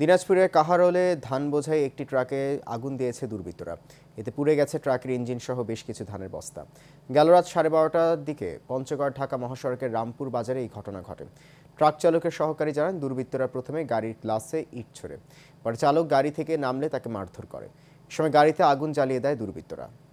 দিনাজপুরের কাহারলে ধান বোঝাই একটি ট্রাকে আগুন দিয়েছে দুর্বৃত্তরা এতে পুড়ে গেছে ট্রাকের ইঞ্জিন সহ বেশ কিছু ধানের বস্তা গেল রাত সাড়ে বারোটার দিকে পঞ্চগড় ঢাকা মহাসড়কের রামপুর বাজারে এই ঘটনা ঘটে ট্রাক চালকের সহকারী জানান দুর্বৃত্তরা প্রথমে গাড়ির গ্লাসে ইট ছড়ে পরে চালক গাড়ি থেকে নামলে তাকে মারধর করে সময় গাড়িতে আগুন জ্বালিয়ে দেয় দুর্বৃত্তরা